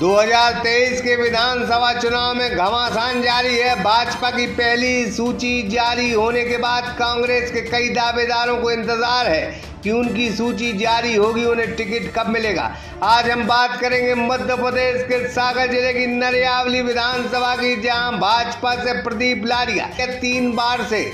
2023 के विधानसभा चुनाव में घमासान जारी है भाजपा की पहली सूची जारी होने के बाद कांग्रेस के कई दावेदारों को इंतजार है कि उनकी सूची जारी होगी उन्हें टिकट कब मिलेगा आज हम बात करेंगे मध्य प्रदेश के सागर जिले की नरियावली विधानसभा की जहां भाजपा से प्रदीप लारिया तीन बार से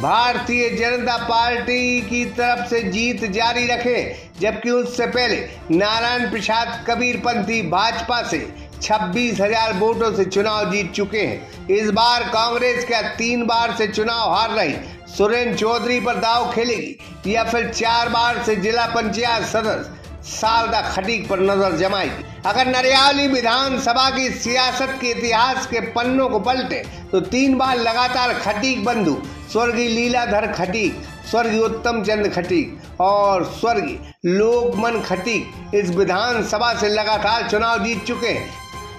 भारतीय जनता पार्टी की तरफ से जीत जारी रखे जबकि उससे पहले नारायण प्रसाद कबीरपंथी भाजपा से छब्बीस हजार वोटों से चुनाव जीत चुके हैं इस बार कांग्रेस क्या तीन बार से चुनाव हार रही सुरेंद्र चौधरी पर दाव खेलेगी या फिर चार बार से जिला पंचायत सदस्य शारदा खटीक पर नजर जमाएगी अगर नरियाली विधानसभा की सियासत के इतिहास के पन्नों को पलटे तो तीन बार लगातार खटीक बंधु स्वर्गीय लीलाधर खटीक स्वर्गीय उत्तम चंद खटीक और स्वर्गीय लोकमन खटीक इस विधानसभा से लगातार चुनाव जीत चुके हैं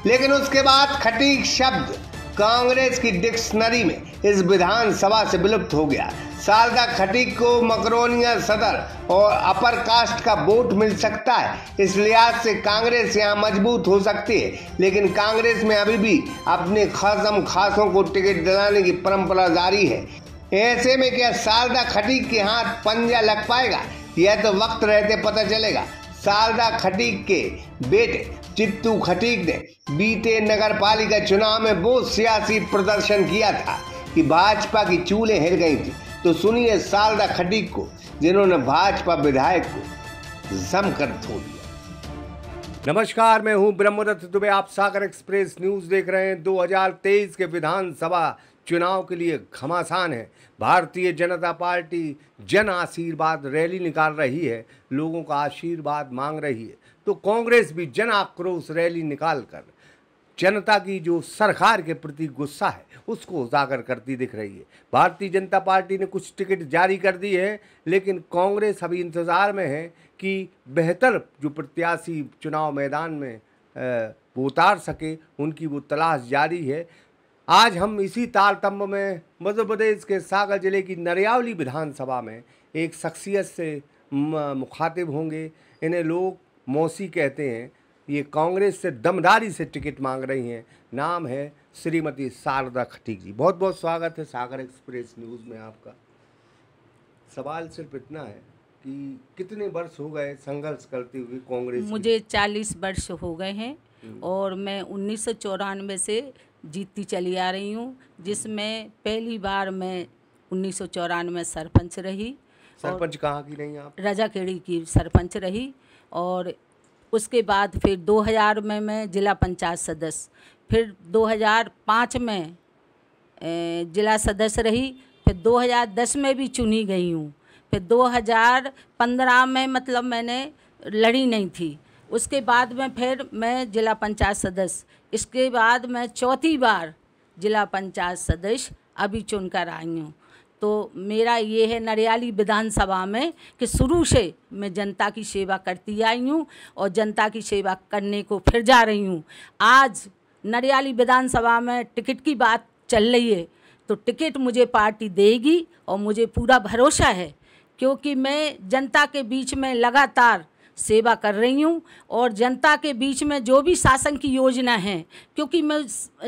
लेकिन उसके बाद खटीक शब्द कांग्रेस की डिक्शनरी में इस विधानसभा से विलुप्त हो गया शारदा खटीक को मकरोनिया सदर और अपर कास्ट का वोट मिल सकता है इस लिहाज से कांग्रेस यहाँ मजबूत हो सकती है लेकिन कांग्रेस में अभी भी अपने खासम खासों को टिकट दिलाने की परंपरा जारी है ऐसे में क्या शारदा खटीक के हाथ पंजा लग पाएगा यह तो वक्त रहते पता चलेगा शारदा खटीक के बेटे चित्तू खटीक ने बीते नगर पालिका चुनाव में वो सियासी प्रदर्शन किया था कि भाजपा की चूले हिल गई थी तो सुनिए शारदा खटीक को जिन्होंने भाजपा विधायक को जमकर धो दिया नमस्कार मैं हूं ब्रह्मदत्त दुबे आप सागर एक्सप्रेस न्यूज देख रहे हैं 2023 के विधानसभा चुनाव के लिए घमासान है भारतीय जनता पार्टी जन आशीर्वाद रैली निकाल रही है लोगों का आशीर्वाद मांग रही है तो कांग्रेस भी जन आक्रोश रैली निकाल कर जनता की जो सरकार के प्रति गुस्सा है उसको उजागर करती दिख रही है भारतीय जनता पार्टी ने कुछ टिकट जारी कर दी है लेकिन कांग्रेस अभी इंतज़ार में है कि बेहतर जो प्रत्याशी चुनाव मैदान में वो उतार सके उनकी वो तलाश जारी है आज हम इसी तारतम्ब में मध्य प्रदेश के सागर जिले की नरियावली विधानसभा में एक शख्सियत से मुखातिब होंगे इन्हें लोग मौसी कहते हैं ये कांग्रेस से दमदारी से टिकट मांग रही हैं नाम है श्रीमती शारदा खटीक जी बहुत बहुत स्वागत है सागर एक्सप्रेस न्यूज़ में आपका सवाल सिर्फ इतना है कि कितने वर्ष हो गए संघर्ष करते हुए कांग्रेस मुझे चालीस वर्ष हो गए हैं हम्म। और मैं उन्नीस से जीतती चली आ रही हूँ जिसमें पहली बार मैं उन्नीस सौ सरपंच रही सरपंच कहाँ की रही आप केड़ी की सरपंच रही और उसके बाद फिर 2000 में मैं जिला पंचायत सदस्य फिर 2005 में जिला सदस्य रही फिर 2010 में भी चुनी गई हूँ फिर 2015 में मतलब मैंने लड़ी नहीं थी उसके बाद में फिर मैं जिला पंचायत सदस्य इसके बाद मैं चौथी बार जिला पंचायत सदस्य अभी चुनकर आई हूँ तो मेरा ये है नरियाली विधानसभा में कि शुरू से मैं जनता की सेवा करती आई हूँ और जनता की सेवा करने को फिर जा रही हूँ आज नरियाली विधानसभा में टिकट की बात चल रही है तो टिकट मुझे पार्टी देगी और मुझे पूरा भरोसा है क्योंकि मैं जनता के बीच में लगातार सेवा कर रही हूँ और जनता के बीच में जो भी शासन की योजना है क्योंकि मैं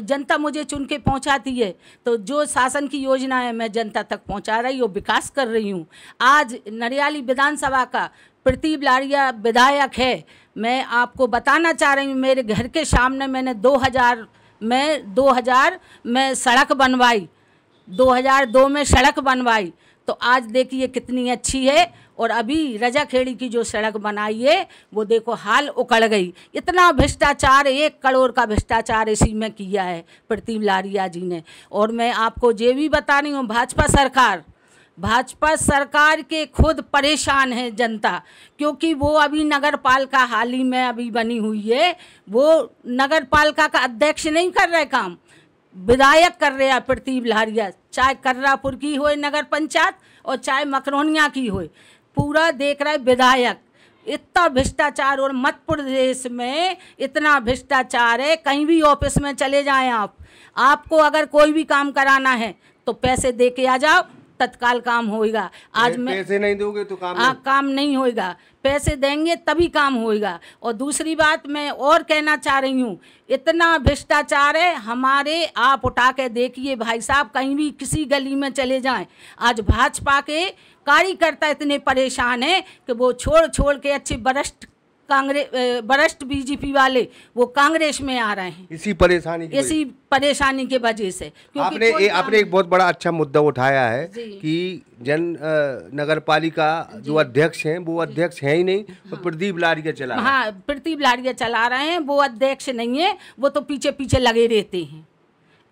जनता मुझे चुन के पहुँचाती है तो जो शासन की योजना है मैं जनता तक पहुँचा रही हूँ विकास कर रही हूँ आज नरियाली विधानसभा का प्रतीप लारिया विधायक है मैं आपको बताना चाह रही हूँ मेरे घर के सामने मैंने दो में दो में सड़क बनवाई 2002 में सड़क बनवाई तो आज देखिए कितनी अच्छी है और अभी रजाखेड़ी की जो सड़क बनाई है वो देखो हाल उकड़ गई इतना भ्रष्टाचार एक करोड़ का भ्रष्टाचार इसी में किया है प्रतिम लारिया जी ने और मैं आपको ये भी बता रही हूँ भाजपा सरकार भाजपा सरकार के खुद परेशान है जनता क्योंकि वो अभी नगर पालिका हाल ही में अभी बनी हुई है वो नगर पालिका का अध्यक्ष नहीं कर रहे काम विधायक कर रहे हैं प्रदीप लहरिया चाहे कर्रापुर की हो नगर पंचायत और चाहे मकरोनिया की हो पूरा देख रहा है विधायक इतना भ्रष्टाचार और मध्य प्रदेश में इतना भ्रष्टाचार है कहीं भी ऑफिस में चले जाएं आप आपको अगर कोई भी काम कराना है तो पैसे दे के आ जाओ तत्काल काम होएगा आज मैं पैसे नहीं दोगे तो काम हाँ काम नहीं होएगा पैसे देंगे तभी काम होएगा और दूसरी बात मैं और कहना चाह रही हूँ इतना भ्रष्टाचार है हमारे आप उठा के देखिए भाई साहब कहीं भी किसी गली में चले जाएं आज भाजपा के कार्यकर्ता इतने परेशान हैं कि वो छोड़ छोड़ के अच्छे बरस्ट कांग्रेस वरिष्ठ बीजेपी वाले वो कांग्रेस में आ रहे हैं इसी परेशानी इसी परेशानी के वजह से आपने ए, आपने एक बहुत बड़ा अच्छा मुद्दा उठाया है कि जन नगर पालिका जो अध्यक्ष हैं वो अध्यक्ष हैं ही नहीं हाँ, तो प्रदीप लारिया चला हाँ प्रदीप लारिया चला रहे हैं वो अध्यक्ष नहीं है वो तो पीछे पीछे लगे रहते हैं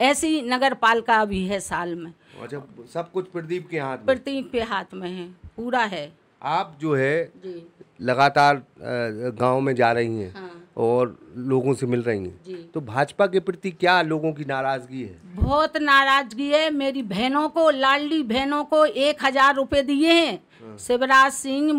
ऐसी नगर पालिका अभी है साल में अच्छा सब कुछ प्रदीप के हाथ प्रदीप के हाथ में है पूरा है आप जो है लगातार गांव में जा रही हैं हाँ। और लोगों से मिल रही हैं तो भाजपा के प्रति क्या लोगों की नाराजगी है बहुत नाराजगी है मेरी बहनों को लाडली बहनों को एक हजार रुपये दिए हैं हाँ। शिवराज सिंह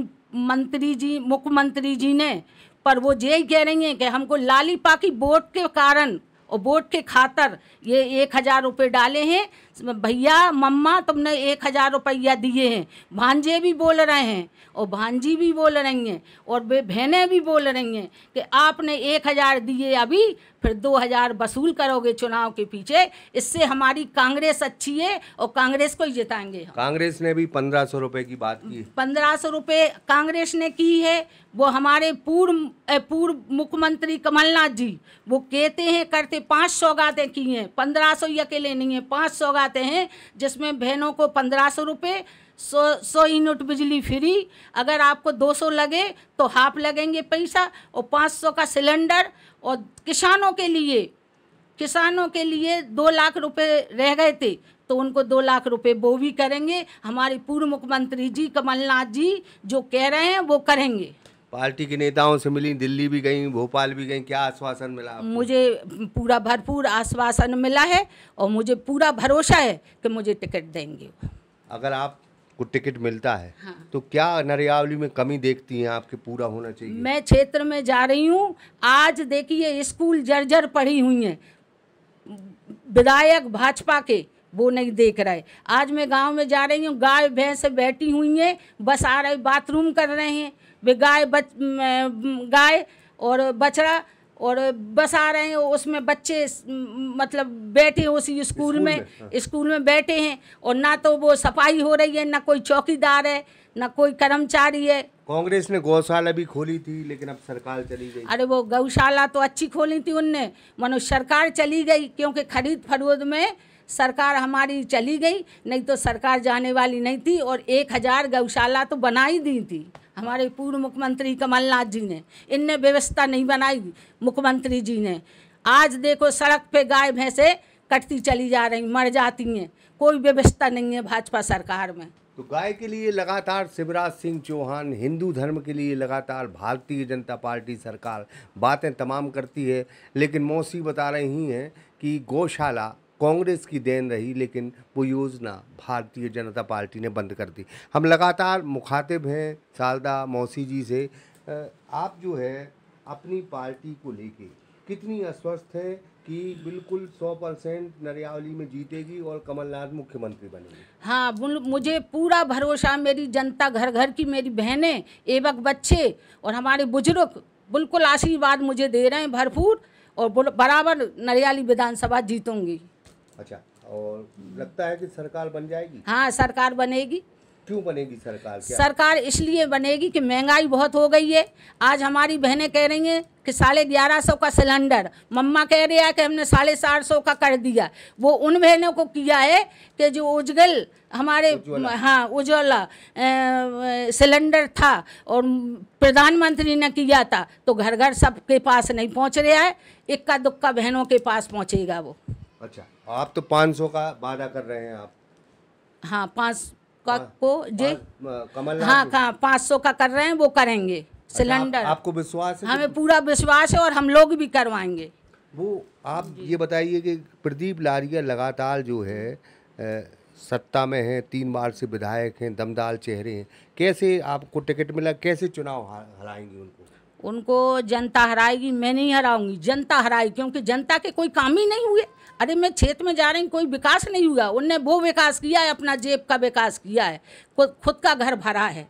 मंत्री जी मुख्यमंत्री जी ने पर वो ये कह रही हैं कि हमको लाली पाकि वोट के कारण और वोट के खातर ये एक हज़ार रुपये डाले हैं भैया मम्मा तुमने एक हज़ार रुपया दिए हैं भांजे भी बोल रहे हैं और भांजी भी बोल रही हैं और वे बहनें भी बोल रही हैं कि आपने एक हज़ार दिए अभी फिर दो हज़ार वसूल करोगे चुनाव के पीछे इससे हमारी कांग्रेस अच्छी है और कांग्रेस को ही जिताएंगे कांग्रेस ने भी पंद्रह सौ रुपये की बात की पंद्रह सौ रुपये कांग्रेस ने की है वो हमारे पूर्व पूर्व मुख्यमंत्री कमलनाथ जी वो कहते हैं करते पाँच सौगातें की हैं पंद्रह सौ ही अकेले नहीं है पाँच सौगात आते हैं जिसमें बहनों को पंद्रह सौ रुपये सौ सौ यूनिट बिजली फ्री अगर आपको दो सौ लगे तो हाफ लगेंगे पैसा और पाँच सौ का सिलेंडर और किसानों के लिए किसानों के लिए दो लाख रुपए रह गए थे तो उनको दो लाख रुपए वो भी करेंगे हमारे पूर्व मुख्यमंत्री जी कमलनाथ जी जो कह रहे हैं वो करेंगे पार्टी के नेताओं से मिली दिल्ली भी गई भोपाल भी गई क्या आश्वासन मिला आपको? मुझे पूरा भरपूर आश्वासन मिला है और मुझे पूरा भरोसा है कि मुझे टिकट देंगे अगर आपको टिकट मिलता है हाँ। तो क्या नरियावली में कमी देखती हैं आपके पूरा होना चाहिए मैं क्षेत्र में जा रही हूँ आज देखिए स्कूल जर्जर पड़ी हुई हैं विधायक भाजपा के वो नहीं देख रहे आज मैं गांव में जा रही हूँ गाय भैंस बैठी हुई हैं बस आ रहे बाथरूम कर रहे हैं वे गाय बच गाय और बछड़ा और बस आ रहे हैं उसमें बच्चे मतलब बैठे हैं उसी स्कूल में हाँ। स्कूल में बैठे हैं और ना तो वो सफाई हो रही है ना कोई चौकीदार है ना कोई कर्मचारी है कांग्रेस ने गौशाला भी खोली थी लेकिन अब सरकार चली गई अरे वो गौशाला तो अच्छी खोली थी उनने मनो सरकार चली गई क्योंकि खरीद फरोद में सरकार हमारी चली गई नहीं तो सरकार जाने वाली नहीं थी और एक हज़ार गौशाला तो बना ही दी थी हमारे पूर्व मुख्यमंत्री कमलनाथ जी ने इनने व्यवस्था नहीं बनाई मुख्यमंत्री जी ने आज देखो सड़क पे गाय भैंसे कटती चली जा रही मर जाती हैं कोई व्यवस्था नहीं है भाजपा सरकार में तो गाय के लिए लगातार शिवराज सिंह चौहान हिंदू धर्म के लिए लगातार भारतीय जनता पार्टी सरकार बातें तमाम करती है लेकिन मौसी बता रही हैं कि गौशाला कांग्रेस की देन रही लेकिन वो योजना भारतीय जनता पार्टी ने बंद कर दी हम लगातार मुखातिब हैं सालदा मौसी जी से आप जो है अपनी पार्टी को लेके कितनी अस्वस्थ है कि बिल्कुल 100 परसेंट नरियावली में जीतेगी और कमलनाथ मुख्यमंत्री बनेगी हाँ मुझे पूरा भरोसा मेरी जनता घर घर की मेरी बहनें एवक बच्चे और हमारे बुजुर्ग बिल्कुल आशीर्वाद मुझे दे रहे हैं भरपूर और बराबर नरियाली विधानसभा जीतूंगी अच्छा और लगता है कि सरकार बन जाएगी हाँ सरकार बनेगी क्यों बनेगी सरकार क्या? सरकार इसलिए बनेगी कि महंगाई बहुत हो गई है आज हमारी बहनें कह रही हैं कि साढ़े ग्यारह सौ का सिलेंडर मम्मा कह रही है कि हमने साढ़े चार सौ का कर दिया वो उन बहनों को किया है कि जो उज्जवल हमारे उज्वला। हाँ उज्ज्वला सिलेंडर था और प्रधानमंत्री ने किया था तो घर घर सबके पास नहीं पहुँच रहा है इक्का दुक्का बहनों के पास पहुँचेगा वो अच्छा आप तो पाँच सौ का वादा कर रहे हैं आप हाँ पाँच का हाँ, को जे कमल हाँ का पाँच सौ का कर रहे हैं वो करेंगे अच्छा, सिलेंडर आप, आपको विश्वास है हमें पूरा विश्वास है और हम लोग भी करवाएंगे वो आप ये बताइए कि प्रदीप लारिया लगातार जो है सत्ता में हैं तीन बार से विधायक हैं दमदार चेहरे हैं कैसे आपको टिकट मिला कैसे चुनाव हराएंगे उनको उनको जनता हराएगी मैं नहीं हराऊंगी जनता हराएगी क्योंकि जनता के कोई काम ही नहीं हुए अरे मैं क्षेत्र में जा रही कोई विकास नहीं हुआ उनने वो विकास किया है अपना जेब का विकास किया है खुद का घर भरा है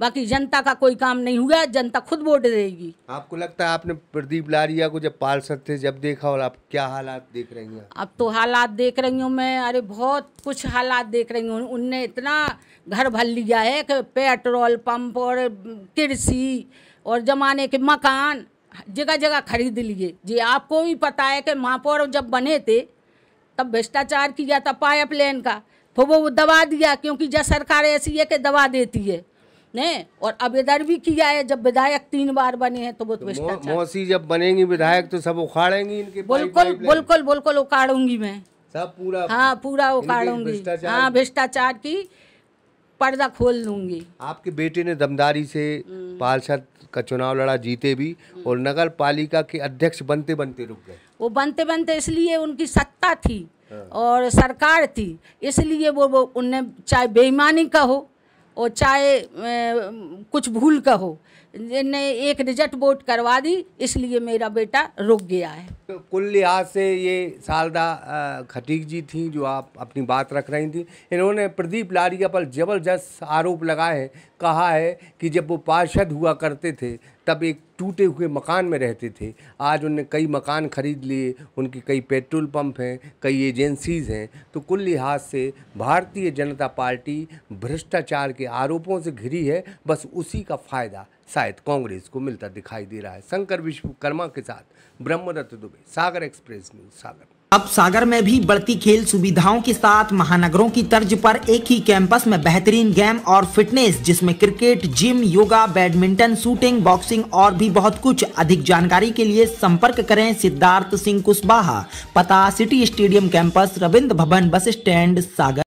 बाकी जनता का कोई काम नहीं हुआ जनता खुद वोट देगी आपको लगता है आपने प्रदीप लारिया को जब पार्षद थे जब देखा और आप क्या हालात देख रही हैं अब तो हालात देख रही हूँ मैं अरे बहुत कुछ हालात देख रही हूँ उनने इतना घर भर लिया है कि पेट्रोल पंप और कृषि और जमाने के मकान जगह जगह खरीद लिए जी आपको भी पता है कि महापौर जब बने थे तब भ्रष्टाचार किया था पाइप लाइन का तो वो दबा दिया क्योंकि जब सरकार ऐसी है कि दबा देती है ने और अब इधर भी किया है जब विधायक तीन बार बने हैं तो वो तो मौ, मौसी जब बनेंगी विधायक तो सब उखाड़ेंगी इनके बिल्कुल बिल्कुल बिल्कुल उखाड़ूंगी मैं सब पूरा हाँ पूरा उखाड़ूंगी हाँ भ्रष्टाचार की पर्दा खोल दूंगी आपके बेटे ने दमदारी से हम्म। पार्षद का चुनाव लड़ा जीते भी हम्म। और नगर पालिका के अध्यक्ष बनते बनते रुक गए वो बनते बनते इसलिए उनकी सत्ता थी हाँ। और सरकार थी इसलिए वो वो उनने चाहे बेईमानी का हो और चाहे कुछ भूल का हो ने एक रिजल्ट वोट करवा दी इसलिए मेरा बेटा रुक गया है तो कुल लिहाज से ये सालदा खटीक जी थी जो आप अपनी बात रख रही थी इन्होंने प्रदीप लारिया पर जबरदस्त आरोप लगाए हैं कहा है कि जब वो पार्षद हुआ करते थे तब एक टूटे हुए मकान में रहते थे आज उनने कई मकान खरीद लिए उनकी कई पेट्रोल पंप हैं कई एजेंसीज़ हैं तो कुल लिहाज से भारतीय जनता पार्टी भ्रष्टाचार के आरोपों से घिरी है बस उसी का फ़ायदा शायद कांग्रेस को मिलता दिखाई दे रहा है शंकर विश्वकर्मा के साथ ब्रह्मदत्त दुबे सागर एक्सप्रेस न्यूज सागर अब सागर में भी बढ़ती खेल सुविधाओं के साथ महानगरों की तर्ज पर एक ही कैंपस में बेहतरीन गेम और फिटनेस जिसमें cricket gym yoga badminton shooting boxing और भी बहुत कुछ अधिक जानकारी के लिए संपर्क करें सिद्धार्थ सिंह कुशवाहा पता सिटी स्टेडियम कैंपस रविंद्र भवन बस स्टैंड सागर